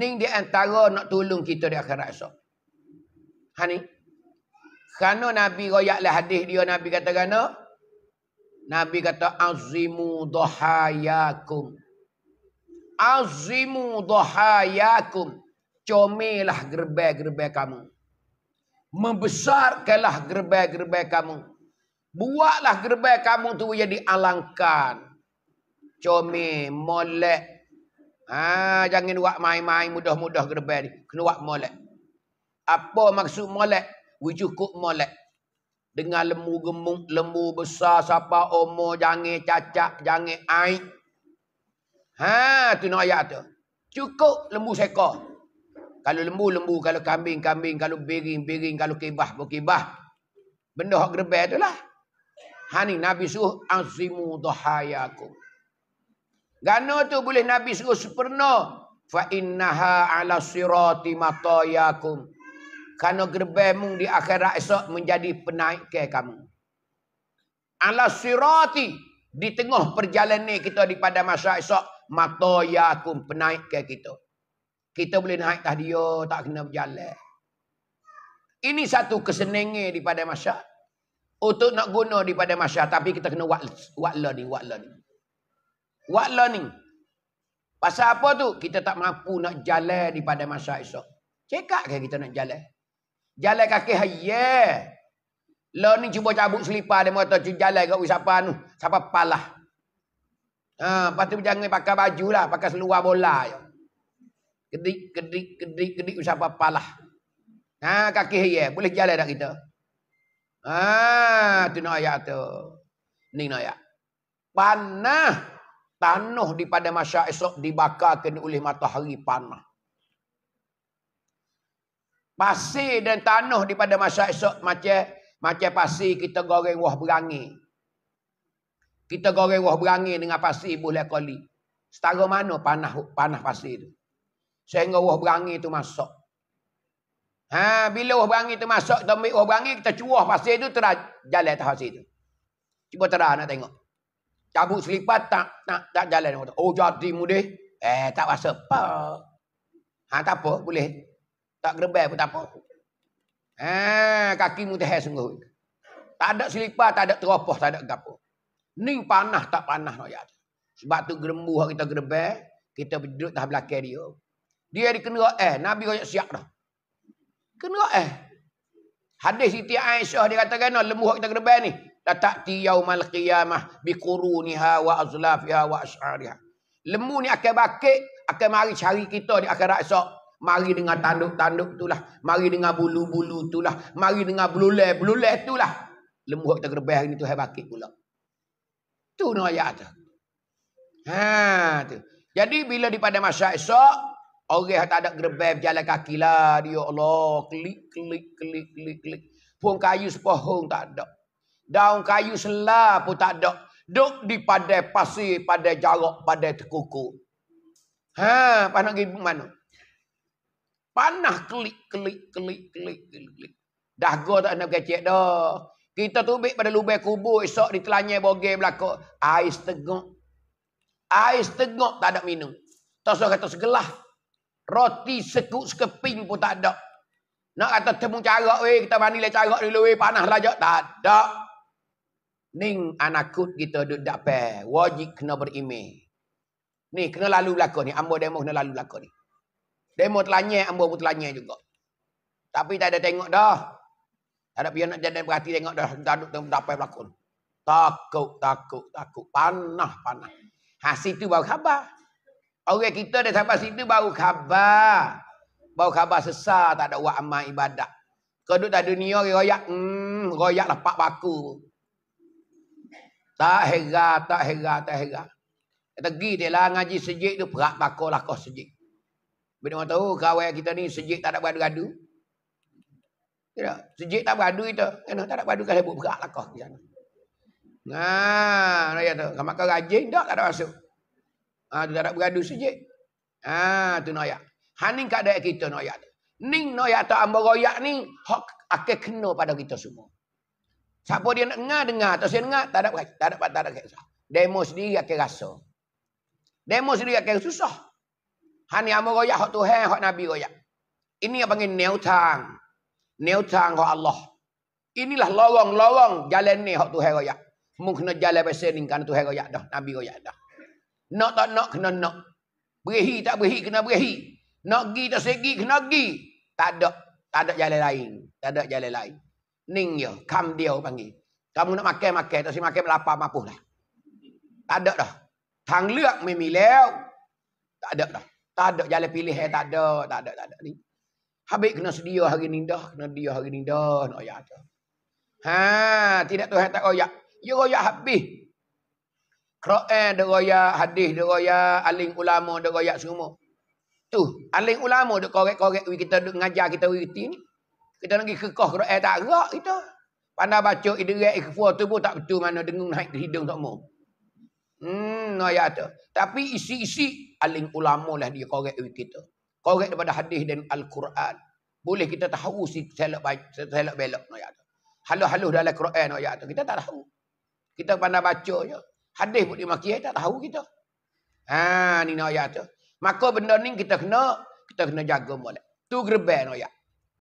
Ni di antara nak tolong kita di akhirat esok. Ha ni. Kerana Nabi royak lah hadis dia. Nabi kata kerana. Nabi kata azimu dohayakum, Azimu dhahayakum. Comelah gerbai-gerbai kamu. Membesarkanlah gerbai-gerbai kamu. Buatlah gerbai kamu tu jadi alangkan. Comel, molek, Ha, jangan buat main-main mudah-mudah gerbel ni. Kena buat molek. Apa maksud molek? Wujukuk molek. Dengan lembu gemuk, lembu besar, siapa omo, jangan cacak, jangan air. Ha, tu nak ayat tu. Cukup lembu seko. Kalau lembu, lembu. Kalau kambing, kambing. Kalau biring, biring. Kalau kibah, berkibah. Benda hak gerbel tu lah. Ha ni, Nabi suruh, azimu dohayakum. Gana tu boleh Nabi suruh sempurna. Fa innaha ala sirati matayakum. Karena gerbemu di akhirat esok menjadi penaik ke kamu. Ala sirati. Di tengah perjalanan ni kita di pada masa esok. Matayakum penaik ke kita. Kita boleh naik tak dia tak kena berjalan. Ini satu kesenengnya di pada masa. Untuk nak guna di pada masa. Tapi kita kena wakla ni. Wakla ni. What learning? Pasal apa tu? Kita tak mampu nak jalan di pada masa esok. Cekak ke kita nak jalan? Jalan kaki haye. Yeah. Learning cuba cabut selipar dia kata cuba jalan kat siapa anu. Siapa palah. Ha, lepas jangan pakai baju lah. Pakai seluar bola. Ya. Kedik, kedik, kedik, kedik. Siapa palah. Ha, kaki haye. Yeah. Boleh jalan tak kita? Ha, tu nak ayat tu. Ni nak ayat. Panah tanah di pada masa esok dibakarkan oleh matahari panah. Pasir dan tanah di pada masa esok macam macam pasir kita goreng wah berangi. Kita goreng wah berangi dengan pasir boleh koli. Setara mana panah panah pasir itu. Sehingga wah berangi itu masuk. Ha, bila wah berangi itu masuk, kita ambil wah berangi, kita cuah pasir itu, terjalan jalan tahap situ. Cuba terang nak tengok. Cabut selipat tak tak tak jalan kata. Oh jadi mudah. Eh tak rasa apa. Ha tak apa boleh. Tak gerbel pun tak apa. Ha eh, kaki mu teh sungguh. Tak ada selipat, tak ada teropoh, tak ada gapo. Ni panah tak panah nak no, ya. Sebab tu gerembu kita gerbel, kita duduk dah belakang dia. Dia dikenal eh Nabi kau siap dah. Kenal eh. Hadis Siti Aisyah dia katakan lembu kita gerbel ni la ta'ti yaumal qiyamah bi quruniha wa azlafiha wa ash'ariha. Lembu ni akan bakit, akan mari cari kita di akhirat esok. Mari dengan tanduk-tanduk itulah. Mari dengan bulu-bulu itulah. Mari dengan belule belule itulah. Lembu kita kerebah hari ini tu hebat pula. Itu ni ayat tu. Ha, tu. Jadi bila di pada masa esok, orang yang tak ada gerbeb jalan kaki lah. Dia Allah, klik, klik, klik, klik, klik. Puan kayu sepohong tak ada. Daun kayu selah pun tak ada. Duk di pada pasir, pada jarak, pada terkukuk. Ha, panah pergi mana? Panah klik, klik, klik, klik, klik, klik. Dah go tak nak kecek dah. Kita tubik pada lubang kubur esok di telanya bogeh belaka. Ais tegok. Ais tegok tak ada minum. Tak usah kata segelah. Roti sekut sekeping pun tak ada. Nak kata temung carak weh, kita mandi lah carak dulu weh, panah lajak. Tak ada. Ning anakut kita duduk dak pe. Wajib kena berime. Ni kena lalu belako ni. Ambo demo kena lalu belako ni. Demo telanye ambo pun telanye juga. Tapi tak ada tengok dah. Tak ada pian nak jadi berhati tengok dah duduk tengok dak pe belako. Takut takut takut panah panah. Ha situ baru khabar. Orang kita dah sampai situ baru khabar. Baru khabar sesar tak ada buat amal ibadat. Kau duduk dalam dunia, royak. Hmm, royak lah pak baku. Tak hera, tak hera, tak hera. Kata pergi dia lah ngaji sejik tu. Perak bakul lah kau sejik. Bila orang tahu kawai kita ni sejik tak ada beradu-adu. Ya Tidak. Sejik tak beradu kita. Kena ya tak ada beradu kan sebut perak lah kau. Di Nah, nak tu, Kamu kau rajin tak, tak ada masuk. Ha, ah, tu tak ada beradu sejik. Ha, tu nak ayat. Haning kat daya kita nak ayat. Ning nak ayat tak ambaroyak ni. Hak akan kena pada kita semua. Siapa dia nak dengar, dengar. Tak saya dengar, tak ada tak ada tak ada kisah. Demo sendiri akan rasa. Demo sendiri akan susah. Hanya amu royak, hak Tuhan, hak Nabi royak. Ini yang panggil neutang. Neutang hak Allah. Inilah lorong-lorong jalan ni hak Tuhan royak. Mungkin kena jalan besar ni kerana Tuhan royak dah. Nabi royak dah. Nak tak nak, kena nak. Berhi tak berhi, kena berhi. Nak pergi tak segi, kena pergi. Tak ada. Tak ada jalan lain. Tak ada jalan lain. Ning yo, kam dia panggil. Kamu nak makan makan, tak sini makan lapar mapuh dah. Tak ada dah. Tang leak memilih. Tak ada dah. Tak ada jalan pilih eh tak ada, tak ada tak ada ni. Habis kena sedia hari ni dah, kena dia hari ni dah nak ayat. Ha, tidak tu tak royak. Ya royak habis. Quran deroyak, hadis deroyak, aling ulama deroyak semua. Tu, aling ulama dek korek-korek kita ngajar kita reti ni. Kita lagi kekoh Quran tak gerak kita. Pandai baca eh, idrak eh, ikhfa tu pun tak betul mana dengung naik ke hidung tak mau. Hmm, ayat tu. Tapi isi-isi aling ulama lah dia korek dari kita. Korek daripada hadis dan Al-Quran. Boleh kita tahu si selok selok belok ayat tu. Halus-halus dalam Quran ayat tu. Kita tak tahu. Kita pandai baca je. Hadis pun dimakai eh, tak tahu kita. Ha, ni ayat tu. Maka benda ni kita kena kita kena jaga molek. Tu gerban ayat.